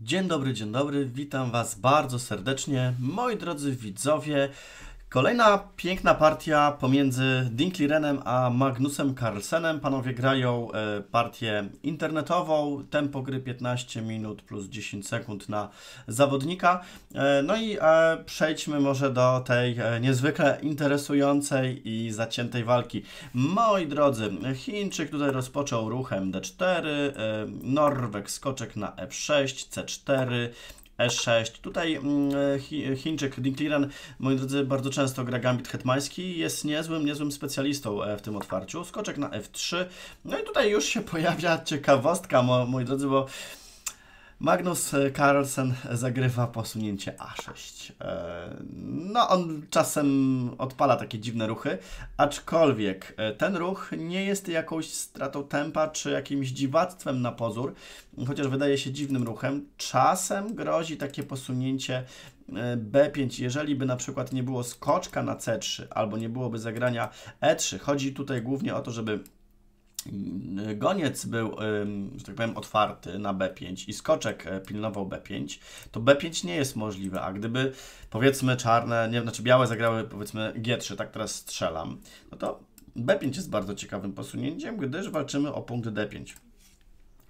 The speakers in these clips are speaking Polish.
Dzień dobry, dzień dobry, witam Was bardzo serdecznie, moi drodzy widzowie. Kolejna piękna partia pomiędzy Dinklirenem a Magnusem Carlsenem. Panowie grają e, partię internetową, tempo gry 15 minut plus 10 sekund na zawodnika. E, no i e, przejdźmy może do tej niezwykle interesującej i zaciętej walki. Moi drodzy, Chińczyk tutaj rozpoczął ruchem D4, Norwek skoczek na F6, C4, E6. Tutaj mm, Chińczyk Dink Liren, moi drodzy, bardzo często gra gambit hetmański jest niezłym, niezłym specjalistą e, w tym otwarciu. Skoczek na F3. No i tutaj już się pojawia ciekawostka, moi drodzy, bo Magnus Carlsen zagrywa posunięcie A6. E, no, on czasem odpala takie dziwne ruchy, aczkolwiek e, ten ruch nie jest jakąś stratą tempa czy jakimś dziwactwem na pozór, chociaż wydaje się dziwnym ruchem. Czasem grozi takie posunięcie e, B5, jeżeli by na przykład nie było skoczka na C3 albo nie byłoby zagrania E3, chodzi tutaj głównie o to, żeby goniec był, że tak powiem, otwarty na B5 i skoczek e, pilnował B5, to B5 nie jest możliwe, a gdyby powiedzmy czarne, nie, znaczy białe zagrały powiedzmy G3, tak teraz strzelam, no to B5 jest bardzo ciekawym posunięciem, gdyż walczymy o punkt D5.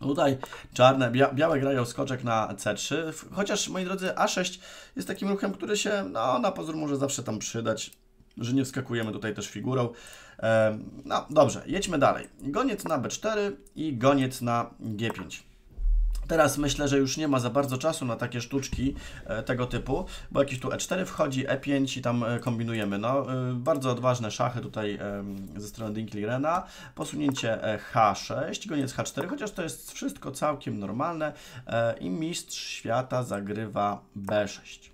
Tutaj czarne, białe grają skoczek na C3, chociaż moi drodzy A6 jest takim ruchem, który się no, na pozór może zawsze tam przydać, że nie wskakujemy tutaj też figurą. No dobrze, jedźmy dalej. Goniec na B4 i goniec na G5. Teraz myślę, że już nie ma za bardzo czasu na takie sztuczki e, tego typu, bo jakiś tu E4 wchodzi, E5 i tam e, kombinujemy. No, e, bardzo odważne szachy tutaj ze strony Dinklirena. Posunięcie H6, goniec H4, chociaż to jest wszystko całkiem normalne i mistrz świata zagrywa B6.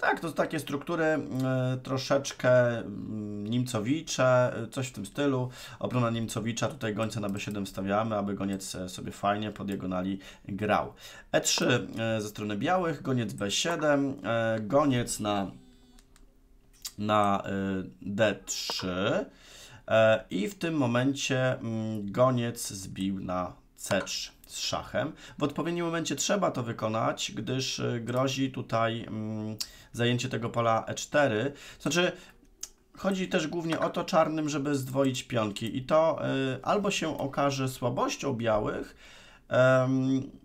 Tak, to takie struktury e, troszeczkę mm, Nimcowicze, e, coś w tym stylu. Obrona Nimcowicza, tutaj gońca na B7 stawiamy, aby goniec e, sobie fajnie pod jego nali grał. E3 ze strony białych, goniec B7, goniec na, na D3 i w tym momencie mm, goniec zbił na C3 z szachem. W odpowiednim momencie trzeba to wykonać, gdyż y, grozi tutaj mm, zajęcie tego pola E4. Znaczy, chodzi też głównie o to czarnym, żeby zdwoić pionki i to y, albo się okaże słabością białych,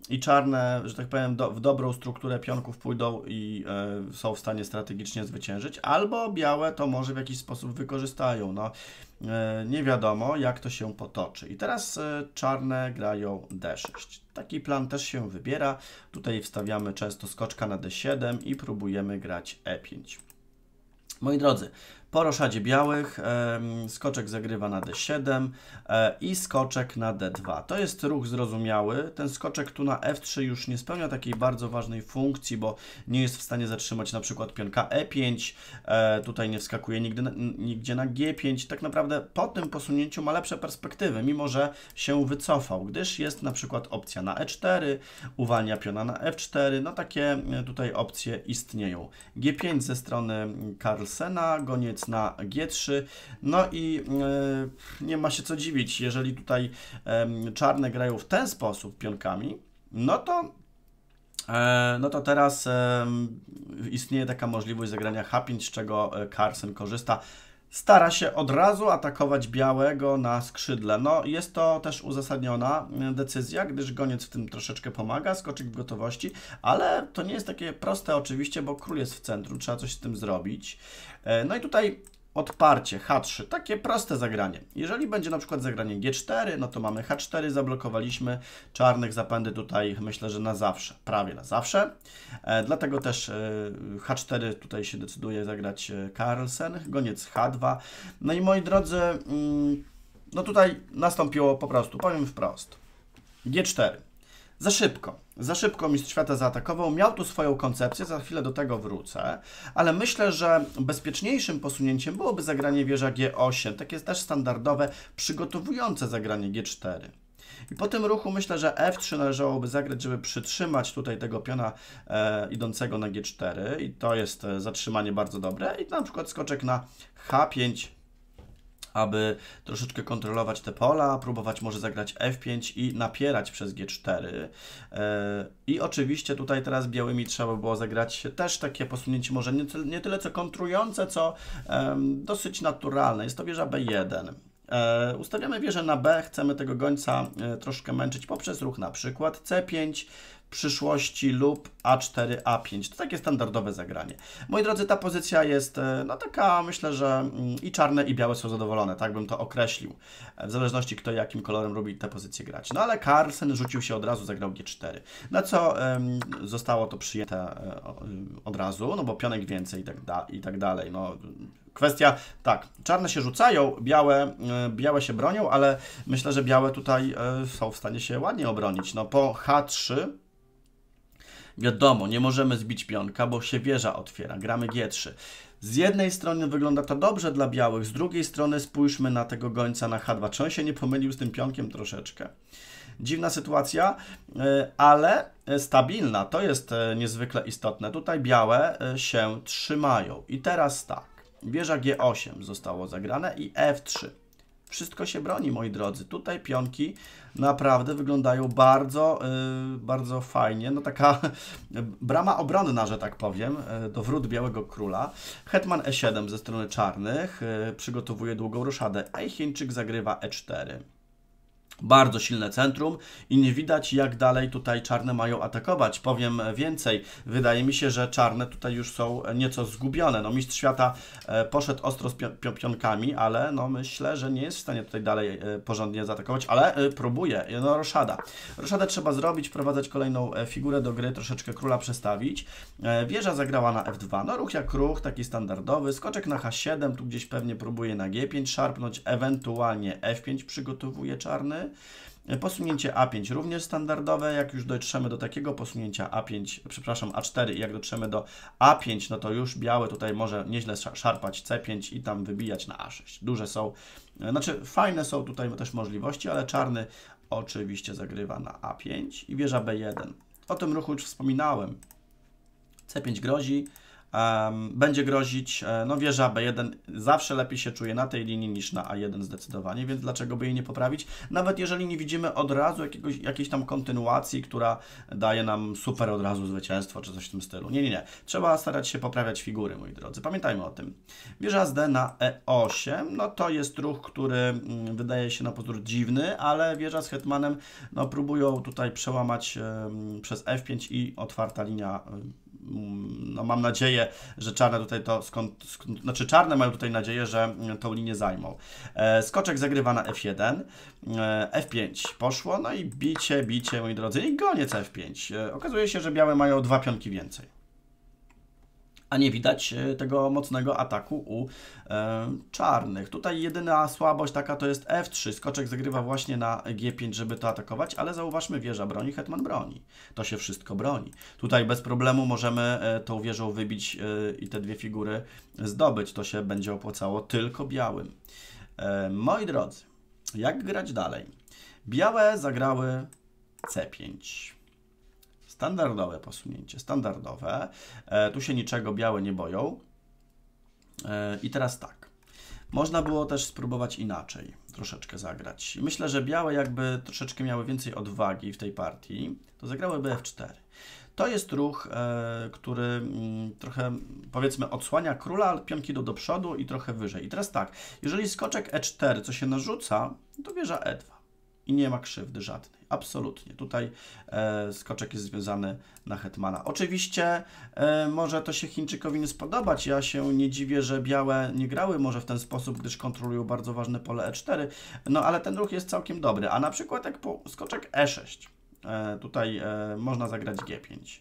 i czarne, że tak powiem, do, w dobrą strukturę pionków pójdą i y, są w stanie strategicznie zwyciężyć, albo białe to może w jakiś sposób wykorzystają. No, y, nie wiadomo, jak to się potoczy. I teraz y, czarne grają D6. Taki plan też się wybiera. Tutaj wstawiamy często skoczka na D7 i próbujemy grać E5. Moi drodzy, po białych skoczek zagrywa na d7 i skoczek na d2. To jest ruch zrozumiały. Ten skoczek tu na f3 już nie spełnia takiej bardzo ważnej funkcji, bo nie jest w stanie zatrzymać na przykład pionka e5, e, tutaj nie wskakuje nigdy, nigdzie na g5. Tak naprawdę po tym posunięciu ma lepsze perspektywy, mimo że się wycofał, gdyż jest na przykład opcja na e4, uwalnia piona na f4, no takie e, tutaj opcje istnieją. g5 ze strony Carlsena, goniec Niemiec na G3. No i e, nie ma się co dziwić, jeżeli tutaj czarne grają w ten sposób pionkami, no to e, no to teraz istnieje taka możliwość zagrania H5, z czego e, Carson korzysta stara się od razu atakować białego na skrzydle. No, jest to też uzasadniona mm, decyzja, gdyż goniec w tym troszeczkę pomaga, skoczek w gotowości, ale to nie jest takie proste oczywiście, bo król jest w centrum, trzeba coś z tym zrobić. E, no i tutaj odparcie H3, takie proste zagranie. Jeżeli będzie na przykład zagranie G4, no to mamy H4, zablokowaliśmy czarnych zapędy tutaj myślę, że na zawsze, prawie na zawsze. E, dlatego też e, H4 tutaj się decyduje zagrać e, Carlsen, goniec H2. No i moi drodzy, mm, no tutaj nastąpiło po prostu, powiem wprost, G4. Za szybko za szybko Mistrz Świata zaatakował. Miał tu swoją koncepcję, za chwilę do tego wrócę, ale myślę, że bezpieczniejszym posunięciem byłoby zagranie wieża G8, takie też standardowe, przygotowujące zagranie G4. I po tym ruchu myślę, że F3 należałoby zagrać, żeby przytrzymać tutaj tego piona e, idącego na G4 i to jest e, zatrzymanie bardzo dobre i na przykład skoczek na H5 aby troszeczkę kontrolować te pola, próbować może zagrać F5 i napierać przez G4. E, I oczywiście tutaj teraz białymi trzeba było zagrać też takie posunięcie może nie, nie tyle co kontrujące, co dosyć naturalne. Jest to wieża B1. E, ustawiamy wieżę na B, chcemy tego gońca e, troszkę męczyć poprzez ruch na przykład C5, przyszłości lub A4, A5. To takie standardowe zagranie. Moi drodzy, ta pozycja jest e, no taka, myślę, że mm, i czarne i białe są zadowolone, tak bym to określił. W zależności kto jakim kolorem lubi te pozycje grać. No ale Carlsen rzucił się od razu, zagrał G4. Na no co zostało to przyjęte od razu, no bo pionek więcej i tak, da i tak dalej. No, kwestia, tak, czarne się rzucają, białe, e, białe się bronią, ale myślę, że białe tutaj e, są w stanie się ładnie obronić. No po H3 wiadomo, nie możemy zbić pionka, bo się wieża otwiera, gramy G3. Z jednej strony wygląda to dobrze dla białych, z drugiej strony spójrzmy na tego gońca na H2. Czy on się nie pomylił z tym pionkiem troszeczkę? Dziwna sytuacja, e, ale stabilna. To jest niezwykle istotne. Tutaj białe się trzymają. I teraz tak. Wieża G8 zostało zagrane i F3. Wszystko się broni, moi drodzy. Tutaj pionki naprawdę wyglądają bardzo, yy, bardzo fajnie. No taka brama obronna, że tak powiem, yy, do wrót Białego Króla. Hetman E7 ze strony czarnych yy, przygotowuje długą ruszadę. a i Chińczyk zagrywa E4. Bardzo silne centrum i nie widać jak dalej tutaj czarne mają atakować. Powiem więcej, wydaje mi się, że czarne tutaj już są nieco zgubione. No mistrz świata e, poszedł ostro z pionkami, ale no myślę, że nie jest w stanie tutaj dalej e, porządnie zaatakować, ale e, próbuje. No roszada. Roszadę trzeba zrobić, wprowadzać kolejną figurę do gry, troszeczkę króla przestawić. Wieża zagrała na f2. No ruch jak ruch, taki standardowy. Skoczek na h7, tu gdzieś pewnie próbuje na g5 szarpnąć, ewentualnie f5 przygotowuje czarny. Posunięcie A5 również standardowe, jak już dotrzemy do takiego posunięcia A5, przepraszam, A4 i jak dotrzemy do A5, no to już białe tutaj może nieźle szarpać C5 i tam wybijać na A6. Duże są, e, znaczy fajne są tutaj też możliwości, ale czarny oczywiście zagrywa na A5 i wieża B1. O tym ruchu już wspominałem. C5 grozi, będzie grozić, e, no wieża B1 zawsze lepiej się czuje na tej linii niż na A1 zdecydowanie, więc dlaczego by jej nie poprawić? Nawet jeżeli nie widzimy od razu jakiegoś, jakiejś tam kontynuacji, która daje nam super od razu zwycięstwo, czy coś w tym stylu. Nie, nie, nie. Trzeba starać się poprawiać figury, moi drodzy. Pamiętajmy o tym. Wieża z D na E8, no to jest ruch, który mm, wydaje się na pozór dziwny, ale wieża z hetmanem, no próbują tutaj przełamać przez F5 i otwarta linia Mm, no mam nadzieję, że czarne tutaj to skąd, skąd, znaczy czarne mają tutaj nadzieję, że tą linię zajmą. E, skoczek zagrywa na F1, e, F5 poszło, no i bicie, bicie, moi drodzy, i goniec F5. E, okazuje się, że białe mają dwa pionki więcej a nie widać e, tego mocnego ataku u e, czarnych. Tutaj jedyna słabość taka to jest F3. Skoczek zagrywa właśnie na G5, żeby to atakować, ale zauważmy, wieża broni, hetman broni. To się wszystko broni. Tutaj bez problemu możemy e, tą wieżą wybić e, i te dwie figury zdobyć. To się będzie opłacało tylko białym. E, moi drodzy, jak grać dalej? Białe zagrały C5 standardowe posunięcie, standardowe. E, tu się niczego białe nie boją. E, I teraz tak. Można było też spróbować inaczej, troszeczkę zagrać. Myślę, że białe jakby troszeczkę miały więcej odwagi w tej partii, to zagrałyby F4. To jest ruch, e, który mm, trochę powiedzmy odsłania króla, pionki do, do przodu i trochę wyżej. I teraz tak, jeżeli skoczek E4, co się narzuca, to wieża E2 i nie ma krzywdy żadnej. Absolutnie. Tutaj e, skoczek jest związany na Hetmana. Oczywiście e, może to się Chińczykowi nie spodobać. Ja się nie dziwię, że białe nie grały może w ten sposób, gdyż kontrolują bardzo ważne pole E4. No ale ten ruch jest całkiem dobry. A na przykład jak po skoczek E6. E, tutaj e, można zagrać G5.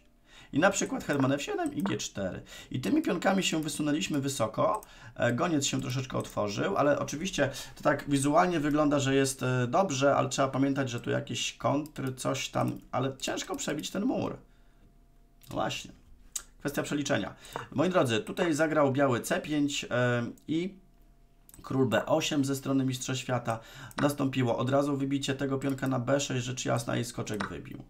I na przykład Herman F7 i G4. I tymi pionkami się wysunęliśmy wysoko. E, goniec się troszeczkę otworzył, ale oczywiście to tak wizualnie wygląda, że jest e, dobrze, ale trzeba pamiętać, że tu jakieś kontry, coś tam, ale ciężko przebić ten mur. Właśnie. Kwestia przeliczenia. Moi drodzy, tutaj zagrał biały C5 e, i król B8 ze strony Mistrza Świata. Nastąpiło od razu wybicie tego pionka na B6, rzecz jasna i skoczek wybił.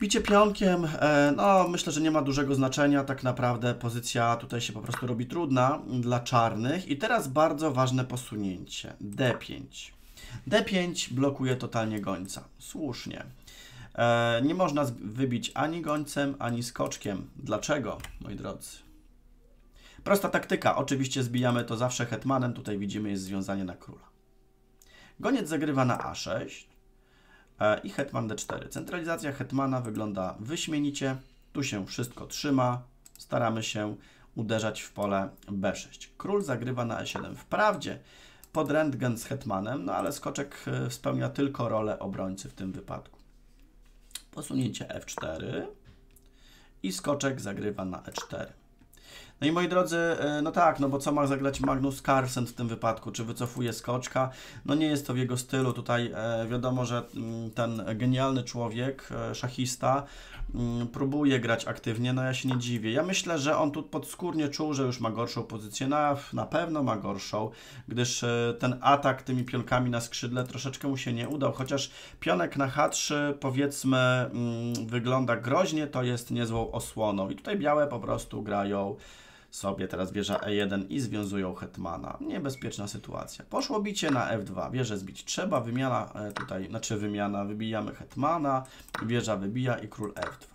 Bicie pionkiem, e, no myślę, że nie ma dużego znaczenia, tak naprawdę pozycja tutaj się po prostu robi trudna dla czarnych. I teraz bardzo ważne posunięcie, D5. D5 blokuje totalnie gońca, słusznie. E, nie można wybić ani gońcem, ani skoczkiem. Dlaczego, moi drodzy? Prosta taktyka, oczywiście zbijamy to zawsze hetmanem, tutaj widzimy jest związanie na króla. Goniec zagrywa na A6, E, i hetman d4. Centralizacja hetmana wygląda wyśmienicie. Tu się wszystko trzyma. Staramy się uderzać w pole b6. Król zagrywa na e7. Wprawdzie pod rentgen z hetmanem, no ale skoczek e, spełnia tylko rolę obrońcy w tym wypadku. Posunięcie f4 i skoczek zagrywa na e4. No i moi drodzy, e, no tak, no bo co ma zagrać Magnus Carlsen w tym wypadku? Czy wycofuje skoczka? No nie jest to w jego stylu. Tutaj e, wiadomo, że mm, ten genialny człowiek, e, szachista, mm, próbuje grać aktywnie, no ja się nie dziwię. Ja myślę, że on tu podskórnie czuł, że już ma gorszą pozycję. Na, na pewno ma gorszą, gdyż ten atak tymi pionkami na skrzydle troszeczkę mu się nie udał, chociaż pionek na H3 powiedzmy mm, wygląda groźnie, to jest niezłą osłoną. I tutaj białe po prostu grają sobie teraz wieża E1 i związują hetmana. Niebezpieczna sytuacja. Poszło bicie na F2, wieżę zbić trzeba, wymiana e, tutaj, znaczy wymiana, wybijamy hetmana, wieża wybija i król F2.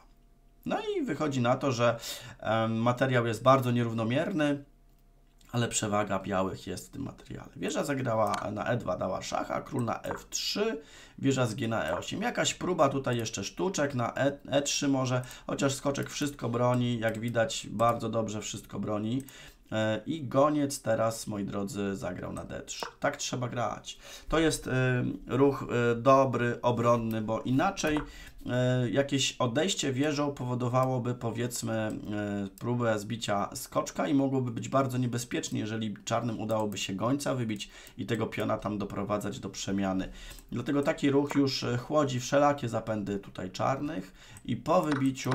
No i wychodzi na to, że materiał jest bardzo nierównomierny, ale przewaga białych jest w tym materiale. Wieża zagrała na e2, dała szacha, król na f3, wieża z g na e8. Jakaś próba tutaj jeszcze sztuczek na e, 3 e może, chociaż skoczek wszystko broni, jak widać bardzo dobrze wszystko broni. E, I goniec teraz, moi drodzy, zagrał na d3. Tak trzeba grać. To jest e, ruch dobry, obronny, bo inaczej E, jakieś odejście wieżą powodowałoby powiedzmy e, próbę zbicia skoczka i mogłoby być bardzo niebezpiecznie, jeżeli czarnym udałoby się gońca wybić i tego piona tam doprowadzać do przemiany. Dlatego taki ruch już e, chłodzi wszelakie zapędy tutaj czarnych i po wybiciu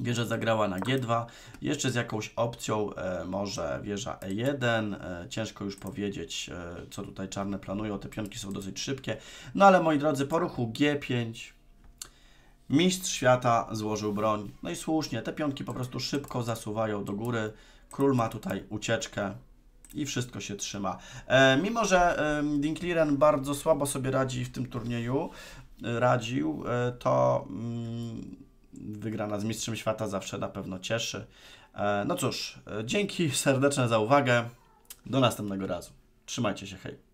Wieża zagrała na G2, jeszcze z jakąś opcją może wieża E1, ciężko już powiedzieć, co tutaj czarne planują, te pionki są dosyć szybkie. No ale moi drodzy, po ruchu G5 Mistrz świata złożył broń. No i słusznie, te pionki po prostu szybko zasuwają do góry. Król ma tutaj ucieczkę i wszystko się trzyma. E, mimo, że e, Dinkliren bardzo słabo sobie radzi w tym turnieju, e, radził, e, to mm, wygrana z Mistrzem Świata zawsze na pewno cieszy. E, no cóż, e, dzięki serdeczne za uwagę. Do następnego razu. Trzymajcie się, hej.